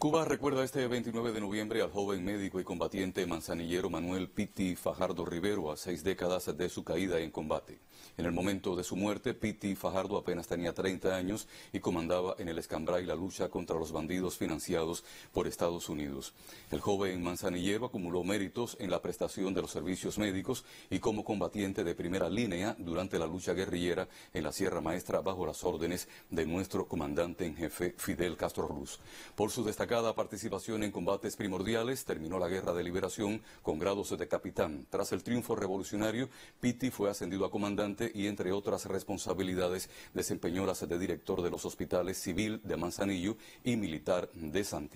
Cuba recuerda este 29 de noviembre al joven médico y combatiente manzanillero Manuel Pitti Fajardo Rivero a seis décadas de su caída en combate. En el momento de su muerte, Pitti Fajardo apenas tenía 30 años y comandaba en el Escambray la lucha contra los bandidos financiados por Estados Unidos. El joven manzanillero acumuló méritos en la prestación de los servicios médicos y como combatiente de primera línea durante la lucha guerrillera en la Sierra Maestra bajo las órdenes de nuestro comandante en jefe Fidel Castro Ruz. Por su cada participación en combates primordiales, terminó la Guerra de Liberación con grados de capitán. Tras el triunfo revolucionario, Pitti fue ascendido a comandante y, entre otras responsabilidades, desempeñó las de director de los hospitales civil de Manzanillo y militar de Santiago.